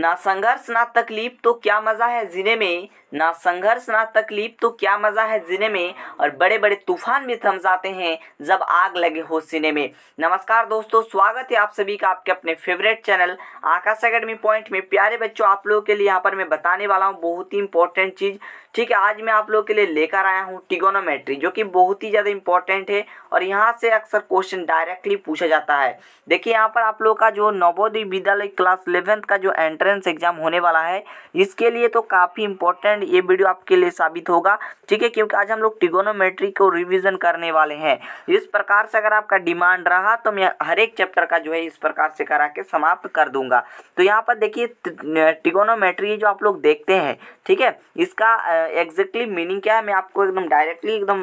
ना संघर्ष ना तकलीफ तो क्या मज़ा है जीने में ना संघर्ष ना तकलीफ तो क्या मज़ा है जीने में और बड़े बड़े तूफान भी थम जाते हैं जब आग लगे हो सीने में नमस्कार दोस्तों स्वागत है आप सभी का आपके अपने favourite channel Aakash academy point में प्यारे बच्चों आप लोगों के लिए यहाँ पर मैं बताने वाला हूँ बहुत ही इंपॉर्टेंट चीज़ ठीक है आज मैं आप लोगों के लिए लेकर आया हूँ टिगोनोमेट्री जो कि बहुत ही ज़्यादा इंपॉर्टेंट है और यहाँ से अक्सर क्वेश्चन डायरेक्टली पूछा जाता है देखिए यहाँ पर आप लोग का जो नवोदय विद्यालय क्लास इलेवेंथ का जो एंट्रेंस एंट्रेंस एग्जाम होने वाला है इसके लिए तो काफ़ी इंपॉर्टेंट ये वीडियो आपके लिए साबित होगा ठीक है क्योंकि आज हम लोग टिगोनोमेट्री को रिविजन करने वाले हैं इस प्रकार से अगर आपका डिमांड रहा तो मैं हर एक चैप्टर का जो है इस प्रकार से करा के समाप्त कर दूंगा तो यहाँ पर देखिए टिगोनोमेट्री जो आप लोग देखते हैं ठीक है इसका एग्जैक्टली मीनिंग क्या है मैं आपको एकदम डायरेक्टली एकदम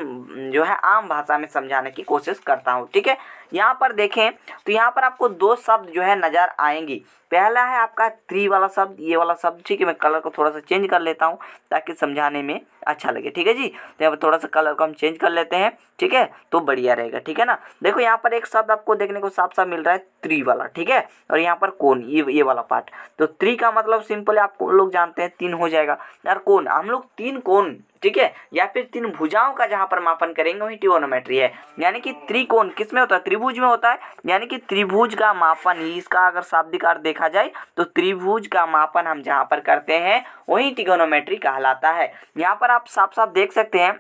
जो है आम भाषा में समझाने की कोशिश करता हूँ ठीक है यहाँ पर देखें तो यहाँ पर आपको दो शब्द जो है नज़र आएंगे पहला है आपका थ्री वाला शब्द ये वाला शब्द ठीक है मैं कलर को थोड़ा सा चेंज कर लेता हूँ ताकि समझाने में अच्छा लगे ठीक है जी तो यहाँ पर थोड़ा सा कलर को हम चेंज कर लेते हैं ठीक है तो बढ़िया रहेगा ठीक है ना देखो यहाँ पर एक शब्द आपको देखने को साफ साफ मिल रहा है त्री वाला ठीक है और यहाँ पर कौन ये ये वाला पार्ट तो त्री का मतलब सिंपल आप लोग जानते हैं तीन हो जाएगा यार कौन हम लोग तीन कौन ठीक है या फिर तीन भुजाओं का जहाँ पर मापन करेंगे वही ट्रिगोनोमेट्री है यानी कि त्रिकोण किस में होता है त्रिभुज में होता है यानी कि त्रिभुज का मापन इसका अगर शाब्दिक अर्थ देखा जाए तो त्रिभुज का मापन हम जहाँ पर करते हैं वही ट्रिगोनोमेट्री कहलाता है यहाँ पर आप साफ साफ देख सकते हैं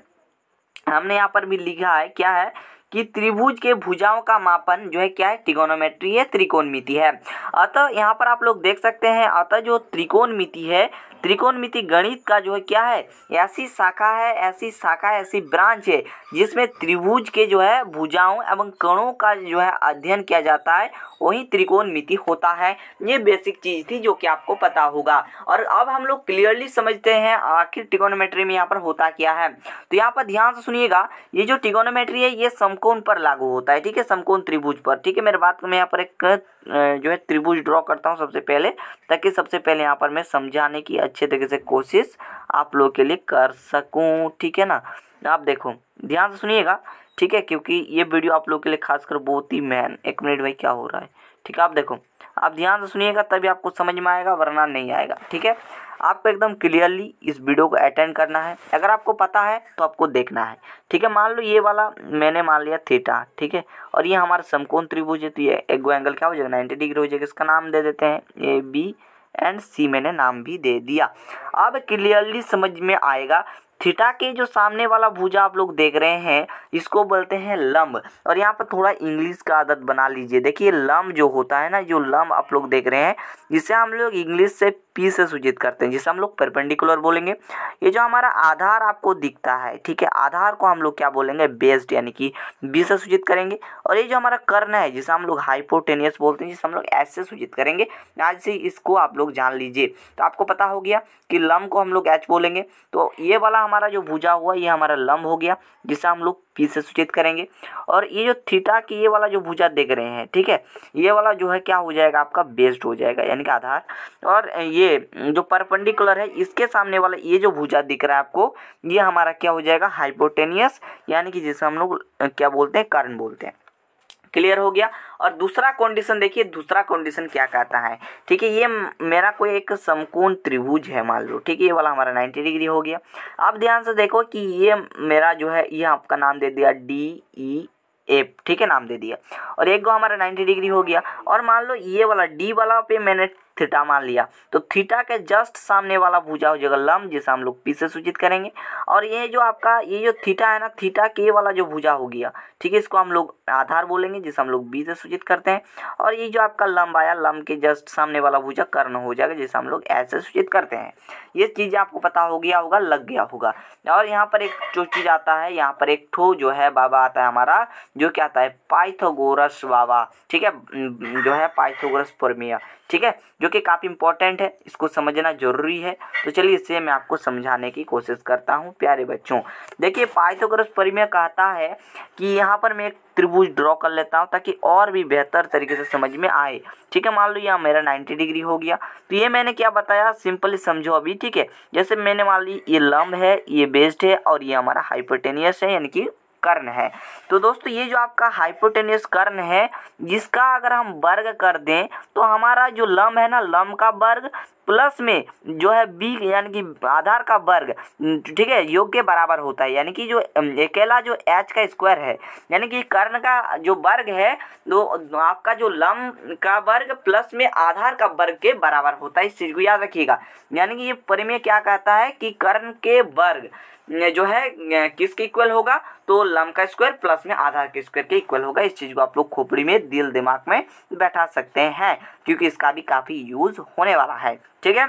हमने यहाँ पर भी लिखा है क्या है कि त्रिभुज के भुजाओं का मापन जो है क्या है ट्रिगोनोमेट्री है त्रिकोणमिति है अतः यहाँ पर आप लोग देख सकते हैं अतः जो त्रिकोणमिति है त्रिकोणमिति गणित का जो है क्या है ऐसी शाखा है ऐसी शाखा ऐसी ब्रांच है जिसमें त्रिभुज के जो है भुजाओं एवं कणों का जो है अध्ययन किया जाता है वही त्रिकोणमिति होता है ये बेसिक चीज थी जो कि आपको पता होगा और अब हम लोग क्लियरली समझते हैं आखिर टिकोनोमेट्री में यहाँ पर होता क्या है तो यहाँ पर ध्यान से सुनिएगा ये जो टिकोनोमेट्री है ये समकोण पर लागू होता है ठीक है समकोण त्रिभुज पर ठीक है मेरे बात में यहाँ पर एक जो है त्रिभुज ड्रॉ करता हूँ सबसे पहले ताकि सबसे पहले यहाँ पर मैं समझाने की अच्छे तरीके से कोशिश आप लोग के लिए कर सकूँ ठीक है ना आप देखो ध्यान से सुनिएगा ठीक है क्योंकि ये वीडियो आप लोग के लिए खासकर बहुत ही मैन एक मिनट भाई क्या हो रहा है ठीक है आप देखो आप ध्यान से सुनिएगा तभी आपको समझ में आएगा वरना नहीं आएगा ठीक है आपको एकदम क्लियरली इस वीडियो को अटेंड करना है अगर आपको पता है तो आपको देखना है ठीक है मान लो ये वाला मैंने मान लिया थीटा ठीक है और ये हमारा समकोण त्रिभुज है तो ये एगो एंगल क्या हो जाएगा नाइन्टी डिग्री हो जाएगा इसका नाम दे देते हैं ए बी एंड सी मैंने नाम भी दे दिया अब क्लियरली समझ में आएगा थीटा के जो सामने वाला भुजा आप लोग देख रहे हैं इसको बोलते हैं लम्ब और यहाँ पर थोड़ा इंग्लिश का आदत बना लीजिए देखिए लम्ब जो होता है ना जो लम्ब आप लोग देख रहे हैं जिसे हम लोग इंग्लिश से पी से सूचित करते हैं जिसे हम लोग परपेंडिकुलर बोलेंगे ये जो हमारा आधार आपको दिखता है ठीक है आधार को हम लोग क्या बोलेंगे बेस्ड यानी कि बी से सूचित करेंगे और ये जो हमारा कर्ण है जिसे हम लोग हाइपोटेनियस बोलते हैं जिसे हम लोग एस से सूचित करेंगे आज से इसको आप लोग जान लीजिए तो आपको पता हो गया कि लम्ब को हम लोग एच बोलेंगे तो ये वाला हमारा जो भुजा हुआ ये हमारा लंब हो गया जिसे हम लोग पी से सूचित करेंगे और ये जो थीटा की ये वाला जो भुजा देख रहे हैं ठीक है ये वाला जो है क्या हो जाएगा आपका बेस्ड हो जाएगा यानी कि आधार और ये जो परपेंडिकुलर है इसके सामने वाला ये जो भुजा दिख रहा है आपको ये हमारा क्या हो जाएगा हाइपोटेनियस यानी कि जिसे हम लोग क्या बोलते हैं कर्ण बोलते हैं क्लियर हो गया और दूसरा कंडीशन देखिए दूसरा कंडीशन क्या कहता है ठीक है ये मेरा कोई एक समकोण त्रिभुज है मान लो ठीक है ये वाला हमारा 90 डिग्री हो गया अब ध्यान से देखो कि ये मेरा जो है ये आपका नाम दे दिया डी ई एफ ठीक है नाम दे दिया और एक गो हमारा नाइन्टी डिग्री हो गया और मान लो ये वाला डी वाला पे मैंने थीटा मान लिया तो थीटा के जस्ट सामने वाला भुजा हो जाएगा लम जिसे हम लोग पी से सूचित करेंगे और ये जो आपका ये जो थीटा है ना थीटा के वाला जो भुजा हो गया ठीक है इसको हम लोग आधार बोलेंगे जिसे हम लोग बी से सूचित करते हैं और ये जो आपका लम्ब आया लंब के जस्ट सामने वाला भूजा कर्ण हो जाएगा जिसे हम लोग ऐसे सूचित करते हैं ये चीज़ आपको पता हो गया होगा लग गया होगा और यहाँ पर एक जो चीज़ आता है यहाँ पर एक ठो जो है बाबा आता है हमारा जो क्या आता है पाइथोगोरस बाबा ठीक है जो है पाइथोगोरस पुरमिया ठीक है जो कि काफ़ी इंपॉर्टेंट है इसको समझना जरूरी है तो चलिए इसे मैं आपको समझाने की कोशिश करता हूँ प्यारे बच्चों देखिए पाइथोगोरस प्रमेय कहता है कि यहाँ यहाँ पर मैं एक त्रिभुज ड्रॉ कर लेता हूँ ताकि और भी बेहतर तरीके से समझ में आए ठीक है मान लो यहाँ मेरा 90 डिग्री हो गया तो ये मैंने क्या बताया सिंपली समझो अभी ठीक है जैसे मैंने मान ली ये लम्ब है ये बेस्ड है और ये हमारा हाइपोटेनियस है यानी कि कर्ण है तो दोस्तों ये जो आपका हाइपोटेनियस कर्ण है जिसका अगर हम वर्ग कर दें तो हमारा जो लम है ना लम का वर्ग प्लस में जो है बी यानी कि आधार का वर्ग ठीक है योग के बराबर होता है यानी कि जो अकेला जो एच का स्क्वायर है यानी कि कर्ण का जो वर्ग है तो आपका जो लम का वर्ग प्लस में आधार का वर्ग के बराबर होता है इस चीज़ को याद रखिएगा यानी कि ये परिमेय क्या कहता है कि कर्ण के वर्ग जो है किसके इक्वल होगा तो लम का स्क्वायर प्लस में आधार के स्क्वायर के इक्वल होगा इस चीज़ को आप लोग खोपड़ी में दिल दिमाग में बैठा सकते हैं क्योंकि इसका भी काफ़ी यूज़ होने वाला है ठीक है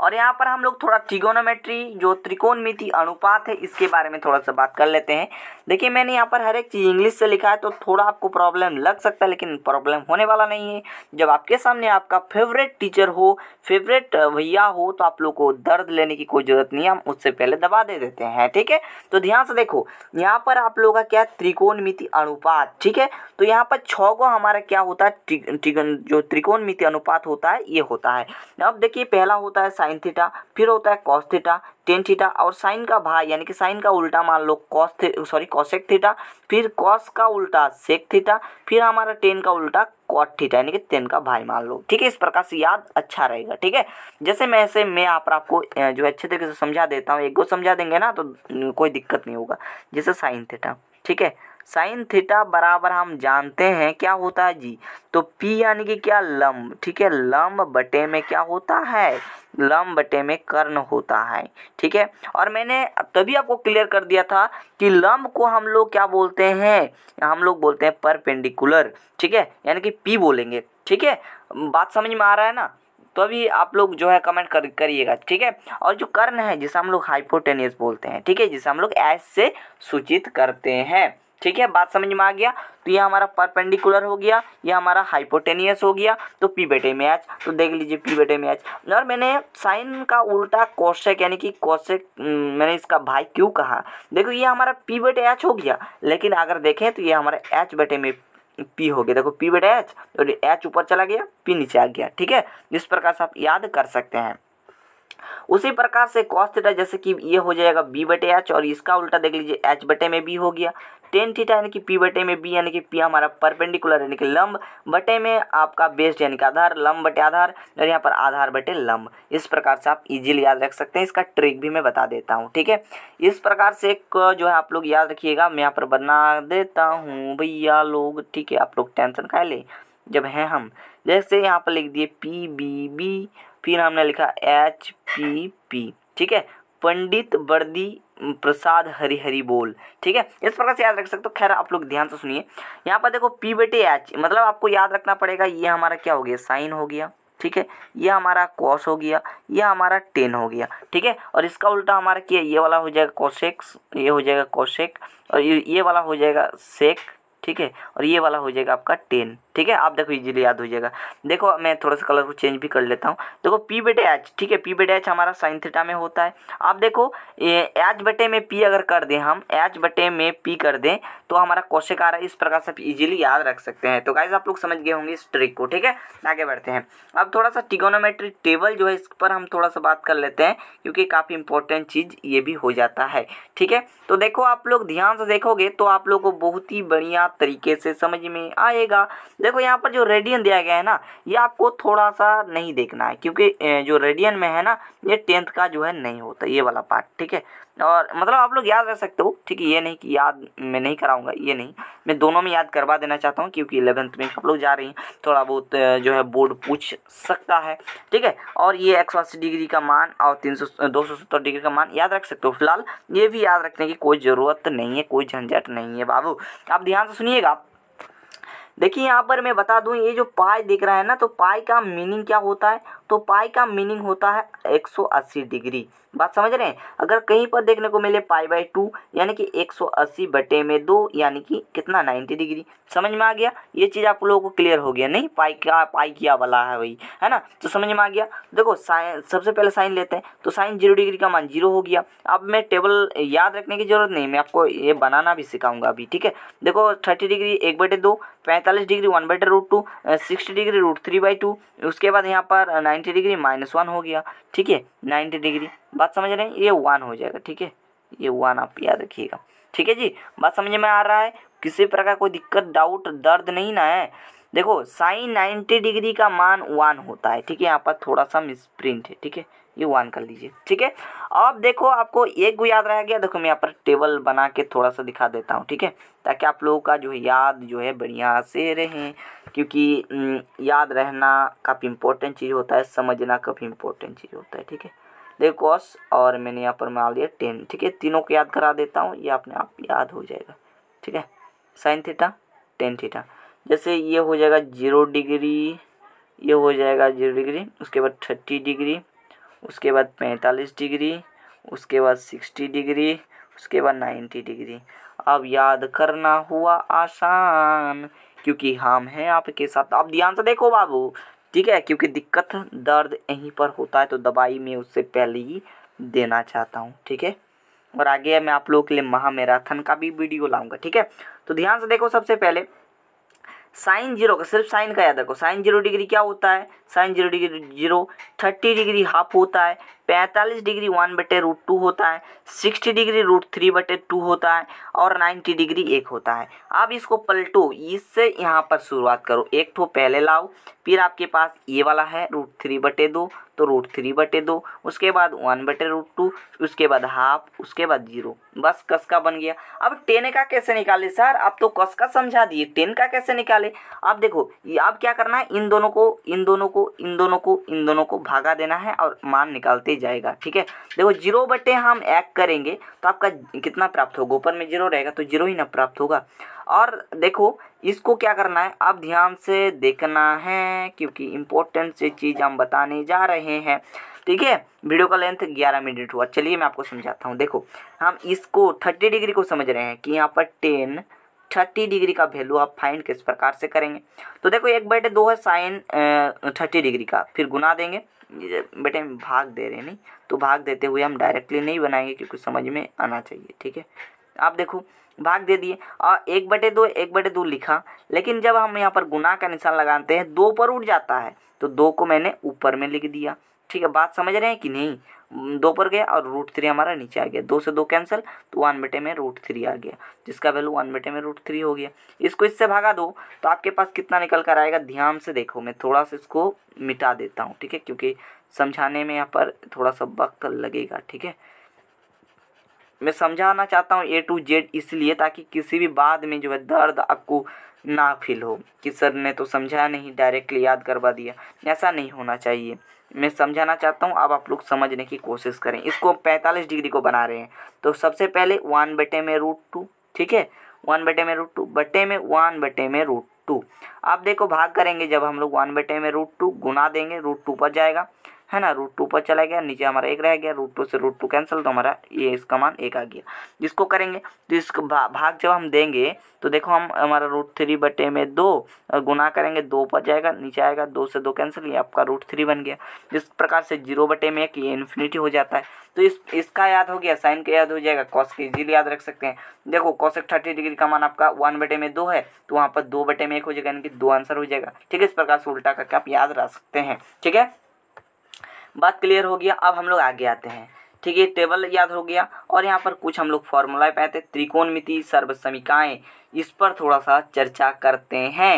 और यहाँ पर हम लोग थोड़ा ट्रिगोनोमेट्री जो त्रिकोणमिति अनुपात है इसके बारे में थोड़ा सा बात कर लेते हैं देखिए मैंने यहाँ पर हर एक चीज़ इंग्लिश से लिखा है तो थोड़ा आपको प्रॉब्लम लग सकता है लेकिन प्रॉब्लम होने वाला नहीं है जब आपके सामने आपका फेवरेट टीचर हो फेवरेट भैया हो तो आप लोग को दर्द लेने की कोई ज़रूरत नहीं है हम उससे पहले दबा दे देते हैं ठीक है तो ध्यान से देखो यहाँ पर आप लोगों का क्या मिति अनुपात ठीक है तो यहाँ पर छ को हमारा क्या होता है जो मिति अनुपात होता है ये होता है अब देखिए पहला होता है साइन थीटा फिर होता है कॉस थीटा टेन थीटा और साइन का भाई यानी कि साइन का उल्टा मान लो कॉस सॉरी कॉसेक थीटा फिर कॉस का उल्टा सेक थीटा फिर हमारा टेन का उल्टा कॉट थीटा यानी कि टेन का भाई मान लो ठीक है इस प्रकार से याद अच्छा रहेगा ठीक है जैसे मैं ऐसे मैं आप आपको जो अच्छे तरीके से समझा देता हूँ एक को समझा देंगे ना तो कोई दिक्कत नहीं होगा जैसे साइन थीटा ठीक है साइन थीटा बराबर हम जानते हैं क्या होता है जी तो पी यानी कि क्या लम्ब ठीक है लम्ब बटे में क्या होता है लम्ब बटे में कर्ण होता है ठीक है और मैंने तभी आपको क्लियर कर दिया था कि लम्ब को हम लोग क्या बोलते हैं हम लोग बोलते हैं परपेंडिकुलर ठीक है यानी कि पी बोलेंगे ठीक है बात समझ में आ रहा है ना तो अभी आप लोग जो है कमेंट कर करिएगा ठीक है और जो कर्ण है जिसे हम लोग हाइपोटेनियस बोलते हैं ठीक है जिसे हम लोग एस से सूचित करते हैं ठीक है बात समझ में आ गया तो ये हमारा परपेंडिकुलर हो गया ये हमारा हाइपोटेनियस हो गया तो पी बेटे में एच तो देख लीजिए पी बेटे में एच और मैंने साइन का उल्टा कौशक यानी कि कौशक मैंने इसका भाई क्यों कहा देखो ये हमारा पी बेटे एच हो गया लेकिन अगर देखें तो ये हमारा एच बेटे में पी हो गया देखो पी बेटे एच और एच ऊपर चला गया पी नीचे आ गया ठीक है इस प्रकार से आप याद कर सकते हैं उसी प्रकार से कॉस जैसे कि ये हो जाएगा बी बटे एच और इसका उल्टा देख लीजिए एच बटे में बी हो गया टेन थीटा यानी कि पी बटे में बी यानी कि पी हमारा परपेंडिकुलर यानी कि लंब बटे में आपका बेस्ट यानी कि आधार लंब बटे आधार और यहाँ पर आधार बटे लंब इस प्रकार से आप इजीली याद रख सकते हैं इसका ट्रिक भी मैं बता देता हूँ ठीक है इस प्रकार से एक जो है आप लोग याद रखिएगा मैं यहाँ पर बना देता हूँ भैया लोग ठीक है आप लोग टेंशन का ले जब हैं हम जैसे यहाँ पर लिख दिए पी बी बी फिर हमने लिखा एच पी पी ठीक है पंडित बर्दी प्रसाद हरी हरी बोल ठीक है इस प्रकार से याद रख सकते हो खैर आप लोग ध्यान से सुनिए यहाँ पर देखो पी बेटे एच मतलब आपको याद रखना पड़ेगा ये हमारा क्या हो गया साइन हो गया ठीक है ये हमारा कॉस हो गया ये हमारा टेन हो गया ठीक है और इसका उल्टा हमारा क्या ये वाला हो जाएगा कॉशेक्स ये हो जाएगा कॉशेक और ये वाला हो जाएगा सेक ठीक है और ये वाला हो जाएगा आपका टेन ठीक है आप देखो इजीली याद हो जाएगा देखो मैं थोड़ा सा कलर को चेंज भी कर लेता हूँ देखो पी बेटे एच ठीक है पी बेटे एच हमारा साइन थीटा में होता है आप देखो एच बटे में पी अगर कर दें हम एच बटे में पी कर दें तो हमारा कौशिक आ रहा है इस प्रकार से आप इजीली याद रख सकते हैं तो गाइज आप लोग समझ गए होंगे इस ट्रिक को ठीक है आगे बढ़ते हैं अब थोड़ा सा टिकोनोमेट्रिक टेबल जो है इस पर हम थोड़ा सा बात कर लेते हैं क्योंकि काफ़ी इंपॉर्टेंट चीज़ ये भी हो जाता है ठीक है तो देखो आप लोग ध्यान से देखोगे तो आप लोग को बहुत ही बढ़िया तरीके से समझ में आएगा देखो यहाँ पर जो रेडियन दिया गया है ना ये आपको थोड़ा सा नहीं देखना है क्योंकि जो रेडियन में है ना ये टेंथ का जो है नहीं होता ये वाला पार्ट ठीक है और मतलब आप लोग याद रह सकते हो ठीक है ये नहीं कि याद मैं नहीं कराऊंगा ये नहीं मैं दोनों में याद करवा देना चाहता हूँ क्योंकि इलेवंथ में आप लोग जा रही हैं थोड़ा बहुत जो है बोर्ड पूछ सकता है ठीक है और ये एक डिग्री का मान और तीन सौ दो सौ सत्तर डिग्री का मान याद रख सकते हो फिलहाल ये भी याद रखने की कोई ज़रूरत नहीं है कोई झंझट नहीं है बाबू आप ध्यान से सुनिएगा देखिए यहाँ पर मैं बता दूँ ये जो पाई दिख रहा है ना तो पाई का मीनिंग क्या होता है तो पाई का मीनिंग होता है 180 डिग्री बात समझ रहे हैं अगर कहीं पर देखने को मिले पाई बाई टू यानी कि 180 बटे में दो यानी कि कितना 90 डिग्री समझ में आ गया ये चीज़ आप लोगों को क्लियर हो गया नहीं पाई क्या पाई किया वाला है वही है ना तो समझ में आ गया देखो साइन सबसे पहले साइन लेते हैं तो साइन जीरो डिग्री का मान जीरो हो गया अब मैं टेबल याद रखने की ज़रूरत नहीं मैं आपको ये बनाना भी सिखाऊंगा अभी ठीक है देखो थर्टी डिग्री एक बटे दो पैंतालीस डिग्री वन बटे root two sixty degree root three by two उसके बाद यहाँ पर ninety ninety degree minus one हो गया ठीक है नाइन्टी डिग्री बात समझ रहे हैं ये वन हो जाएगा ठीक है ये वन आप याद रखिएगा ठीक है जी बात समझ में आ रहा है किसी प्रकार कोई दिक्कत डाउट दर्द नहीं ना है देखो साइन नाइन्टी डिग्री का मान वन होता है ठीक है यहाँ पर थोड़ा सा मिसप्रिंट है ठीक है ये वन कर लीजिए ठीक है अब देखो आपको एक गो याद रह गया देखो मैं यहाँ पर टेबल बना के थोड़ा सा दिखा देता हूँ ठीक है ताकि आप लोगों का जो है याद जो है बढ़िया से रहें क्योंकि याद रहना काफ़ी इम्पोर्टेंट चीज़ होता है समझना काफ़ी इम्पोर्टेंट चीज़ होता है ठीक है देखो कॉस और मैंने यहाँ पर मान लिया टेन ठीक है तीनों को याद करा देता हूँ ये अपने आप याद हो जाएगा ठीक है साइन थीटा टेन थीटा जैसे ये हो जाएगा जीरो डिग्री ये हो जाएगा जीरो डिग्री उसके बाद थर्टी डिग्री उसके बाद पैंतालीस डिग्री उसके बाद सिक्सटी डिग्री उसके बाद नाइन्टी डिग्री अब याद करना हुआ आसान क्योंकि हम हैं आपके साथ अब ध्यान से देखो बाबू ठीक है क्योंकि दिक्कत दर्द यहीं पर होता है तो दवाई में उससे पहले ही देना चाहता हूँ ठीक है और आगे मैं आप लोगों के लिए महामैराथन का भी वीडियो लाऊंगा ठीक है तो ध्यान से देखो सबसे पहले साइन जीरो का सिर्फ साइन का याद रखो साइन जीरो डिग्री क्या होता है sine zero degree zero thirty degree half होता है पैंतालीस डिग्री वन बटे रूट टू होता है सिक्सटी डिग्री रूट थ्री बटे टू होता है और नाइन्टी डिग्री एक होता है अब इसको पलटो इससे यहाँ पर शुरुआत करो एक ठो पहले लाओ फिर आपके पास ये वाला है रूट थ्री बटे दो तो रूट थ्री बटे दो उसके बाद वन बटे रूट टू उसके बाद हाफ उसके बाद जीरो बस कस का बन गया अब टेन का कैसे निकाले सर आप तो कस का समझा दिए टेन का कैसे निकाले अब देखो अब क्या करना है इन दोनों को इन दोनों को इन दोनों को इन दोनों को भागा देना है और मान निकालते ही जाएगा ठीक है देखो जीरो बटे हम एक करेंगे तो आपका कितना प्राप्त होगा ऊपर में जीरो रहेगा तो जीरो ही ना प्राप्त होगा और देखो इसको क्या करना है अब ध्यान से देखना है क्योंकि इम्पोर्टेंट से चीज़ हम बताने जा रहे हैं ठीक है वीडियो का लेंथ 11 मिनट हुआ चलिए मैं आपको समझाता हूँ देखो हम इसको 30 डिग्री को समझ रहे हैं कि यहाँ पर थर्टी डिग्री का वैल्यू आप फाइंड किस प्रकार से करेंगे तो देखो एक बटे दो है साइन थर्टी डिग्री का फिर गुना देंगे बेटे हम भाग दे रहे हैं नहीं तो भाग देते हुए हम डायरेक्टली नहीं बनाएंगे क्योंकि समझ में आना चाहिए ठीक है आप देखो भाग दे दिए और एक बटे दो एक बटे दो लिखा लेकिन जब हम यहाँ पर गुना का निशान लगाते हैं दो पर उठ जाता है तो दो को मैंने ऊपर में लिख दिया ठीक है बात समझ रहे हैं कि नहीं दो पर गया और रूट थ्री हमारा नीचे आ गया दो से दो कैंसिल तो वन बेटे में रूट थ्री आ गया जिसका वैल्यू वन बेटे में रूट थ्री हो गया इसको इससे भागा दो तो आपके पास कितना निकल कर आएगा ध्यान से देखो मैं थोड़ा सा इसको मिटा देता हूँ ठीक है क्योंकि समझाने में यहाँ पर थोड़ा सा वक्त लगेगा ठीक है मैं समझाना चाहता हूँ ए टू जेड इसलिए ताकि किसी भी बाद में जो है दर्द आपको ना फील हो कि सर ने तो समझाया नहीं डायरेक्टली याद करवा दिया ऐसा नहीं होना चाहिए मैं समझाना चाहता हूँ अब आप लोग समझने की कोशिश करें इसको पैंतालीस डिग्री को बना रहे हैं तो सबसे पहले वन बटे में रूट टू ठीक है वन बटे में रूट टू बटे में वन बटे में रूट टू आप देखो भाग करेंगे जब हम लोग वन बटे में रूट टू गुना देंगे रूट टू पर जाएगा है ना रूट टू पर चला गया नीचे हमारा एक रह गया रूट टू से रूट टू कैंसिल तो हमारा ये इसका मान एक आ गया इसको करेंगे तो इसको भा, भाग जब हम देंगे तो देखो हम हमारा रूट थ्री बटे में दो गुना करेंगे दो पर जाएगा नीचे आएगा दो से दो कैंसिल ये आपका रूट थ्री बन गया इस प्रकार से जीरो बटे में एक ये इन्फिनिटी हो जाता है तो इस इसका याद हो गया साइन का याद हो जाएगा कॉस के इजीली याद रख सकते हैं देखो एक थर्टी डिग्री का मान आपका वन बटे में दो है तो वहाँ पर दो बटे में एक हो जाएगा यानी कि दो आंसर हो जाएगा ठीक है इस प्रकार से उल्टा करके आप याद रख सकते हैं ठीक है बात क्लियर हो गया अब हम लोग आगे आते हैं ठीक है टेबल याद हो गया और यहाँ पर कुछ हम लोग फॉर्मूला पाए थे सर्व सर्वसमिकाएँ इस पर थोड़ा सा चर्चा करते हैं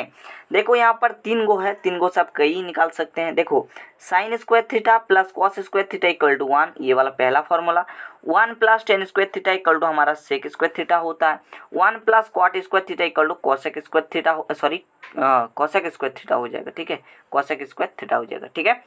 देखो यहाँ पर तीन गो है तीन गो से आप कई निकाल सकते हैं देखो sine square theta plus cos square theta equal to one ये वाला पहला formula one plus tan square theta equal to हमारा सेक स्क्वायर थीटा होता है one plus cot square theta equal to cosec square theta sorry cosec square theta हो जाएगा ठीक है कॉसेक स्क्वायर थीटा हो जाएगा ठीक है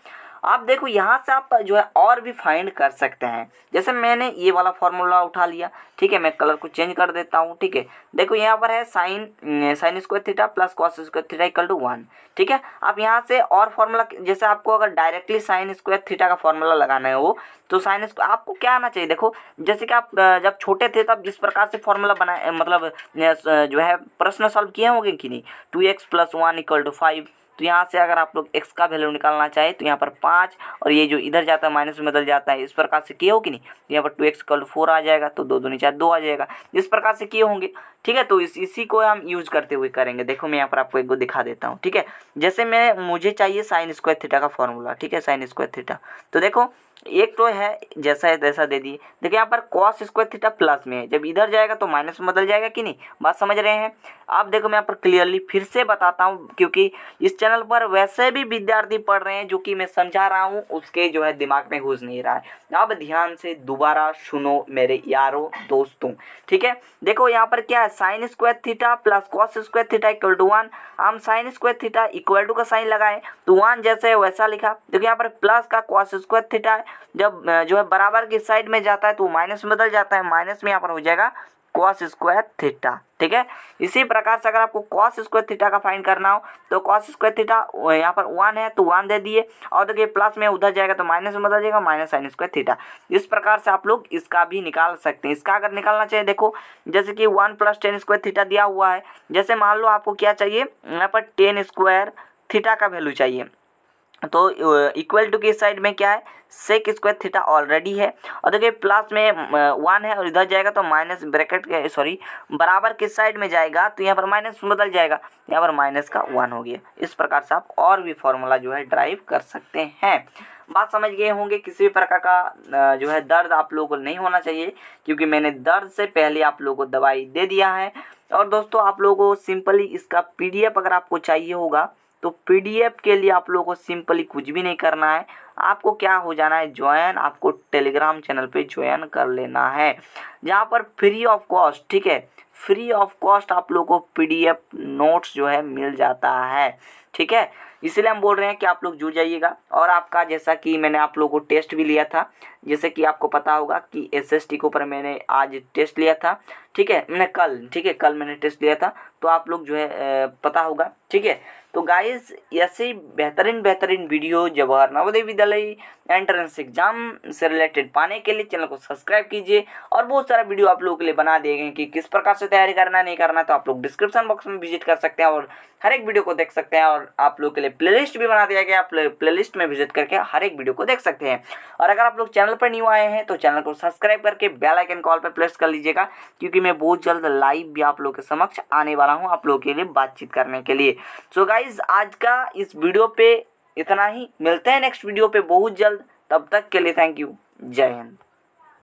आप देखो यहाँ से आप जो है और भी फाइंड कर सकते हैं जैसे मैंने ये वाला फार्मूला उठा लिया ठीक है मैं कलर को चेंज कर देता हूँ ठीक है देखो यहाँ पर है sine sine square theta plus cos square theta equal to one ठीक है आप यहाँ से और फार्मूला जैसे आपको अगर डायरेक्टली साइन स्क्वायर थीटा का फार्मूला लगाना है वो तो साइन स्क्वायर आपको क्या आना चाहिए देखो जैसे कि आप जब छोटे थे तब जिस प्रकार से फार्मूला बनाए मतलब जो है प्रश्न सॉल्व किए होंगे कि नहीं two x plus one equal to five तो यहाँ से अगर आप लोग एक्स का वैल्यू निकालना चाहे तो यहाँ पर पाँच और ये जो इधर जाता है माइनस में बदल जाता है इस प्रकार से किए हो कि नहीं तो यहाँ पर टू एक्स कल फोर आ जाएगा तो दो दो नीचे दो आ जाएगा इस प्रकार से किए होंगे ठीक है तो इस इसी को हम यूज़ करते हुए करेंगे देखो मैं यहाँ पर आपको एक को दिखा देता हूँ ठीक है जैसे मैं मुझे चाहिए साइन स्क्वायर थीटा का फॉर्मूला ठीक है साइन स्क्वायर थीटा तो देखो एक तो है जैसा है तैसा दे दिए देखिए यहाँ पर कॉस स्क्वायर थीटा प्लस में है जब इधर जाएगा तो माइनस में बदल जाएगा कि नहीं बात समझ रहे हैं अब देखो मैं यहाँ पर क्लियरली फिर से बताता हूँ क्योंकि इस चैनल पर वैसे भी विद्यार्थी पढ़ रहे हैं जो कि मैं समझा रहा हूँ उसके जो है दिमाग में घुस नहीं रहा है अब ध्यान से दोबारा सुनो मेरे यारों दोस्तों ठीक है देखो यहाँ पर क्या है sine square theta plus cos square theta equal to one हम sine square theta equal to का साइन लगाए तो वन जैसे वैसा लिखा देखो यहाँ पर प्लस का कॉस स्क्वायर थीटा है जब जो है बराबर की साइड में जाता है तो माइनस में बदल जाता है माइनस में यहाँ पर हो जाएगा कॉस स्क्वायर थीटा ठीक है इसी प्रकार से अगर आपको कॉस स्क्वायर थीटा का फाइंड करना हो तो कॉस स्क्वायर थीटा यहाँ पर वन है तो वन दे दिए और देखिए प्लस में उधर जाएगा तो माइनस में बदल जाएगा माइनस साइन स्क्वायर थीटा इस प्रकार से आप लोग इसका भी निकाल सकते हैं इसका अगर निकालना चाहिए देखो जैसे कि one plus tan square theta दिया हुआ है जैसे मान लो आपको क्या चाहिए यहाँ पर टेन स्क्वायर थीटा का वैल्यू चाहिए तो इक्वल टू की साइड में क्या है सेक स्क्वायर थीटा ऑलरेडी है और देखिए प्लस में वन है और इधर जाएगा तो माइनस ब्रैकेट के सॉरी बराबर किस साइड में जाएगा तो यहाँ पर माइनस बदल जाएगा यहाँ पर माइनस का वन हो गया इस प्रकार से आप और भी फॉर्मूला जो है ड्राइव कर सकते हैं बात समझ गए होंगे किसी भी प्रकार का जो है दर्द आप लोगों को नहीं होना चाहिए क्योंकि मैंने दर्द से पहले आप लोगों को दवाई दे दिया है और दोस्तों आप लोगों को सिंपली इसका पी अगर आपको चाहिए होगा तो पीडीएफ के लिए आप लोगों को सिंपली कुछ भी नहीं करना है आपको क्या हो जाना है ज्वाइन आपको टेलीग्राम चैनल पे ज्वाइन कर लेना है जहाँ पर फ्री ऑफ कॉस्ट ठीक है फ्री ऑफ कॉस्ट आप लोगों को पीडीएफ नोट्स जो है मिल जाता है ठीक है इसलिए हम बोल रहे हैं कि आप लोग जुड़ जाइएगा और आपका जैसा कि मैंने आप लोगों को टेस्ट भी लिया था जैसे कि आपको पता होगा कि एस एस टी के ऊपर मैंने आज टेस्ट लिया था ठीक है मैंने कल ठीक है कल मैंने टेस्ट लिया था तो आप लोग जो है पता होगा ठीक है तो गाइस ऐसे बेहतरीन बेहतरीन वीडियो जवाहर नवोदय विद्यालय एंट्रेंस एग्जाम से रिलेटेड पाने के लिए चैनल को सब्सक्राइब कीजिए और बहुत सारा वीडियो आप लोगों के लिए बना दिए गए कि किस प्रकार से तैयारी करना नहीं करना तो आप लोग डिस्क्रिप्शन बॉक्स में विजिट कर सकते हैं और हर एक वीडियो को देख सकते हैं और आप लोग के लिए प्ले भी बना दिया गया आप प्ले लिस्ट में विजिट करके हर एक वीडियो को देख सकते हैं और अगर आप लोग चैनल चैनल पर न्यू आए हैं तो चैनल को सब्सक्राइब करके बेल आइकन कॉल पर प्रेस कर लीजिएगा क्योंकि मैं बहुत जल्द लाइव भी आप लोगों के समक्ष आने वाला हूँ आप लोगों के लिए बातचीत करने के लिए सो so गाइज आज का इस वीडियो पे इतना ही मिलते हैं नेक्स्ट वीडियो पे बहुत जल्द तब तक के लिए थैंक यू जय हिंद